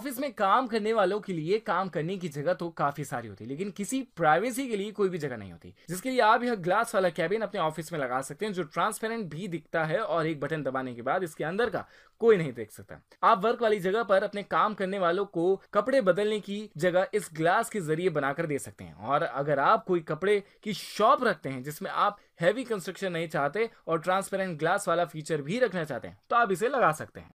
office में काम करने वालों के लिए काम करने की जगह तो काफी सारी होती है लेकिन किसी प्राइवेसी के लिए कोई भी जगह नहीं होती जिसके लिए आप यह ग्लास वाला कैबिन अपने ऑफिस में लगा सकते हैं जो ट्रांसपेरेंट भी दिखता है और एक बटन दबाने के बाद इसके अंदर का कोई नहीं देख सकता आप वर्क वाली जगह पर अपने काम करने वालों को कपड़े बदलने की जगह इस ग्लास के जरिए बनाकर दे सकते हैं और अगर आप कोई कपड़े की शॉप रखते हैं जिसमें आप हैवी कंस्ट्रक्शन नहीं चाहते और ट्रांसपेरेंट ग्लास वाला फीचर भी रखना चाहते हैं तो आप इसे लगा सकते हैं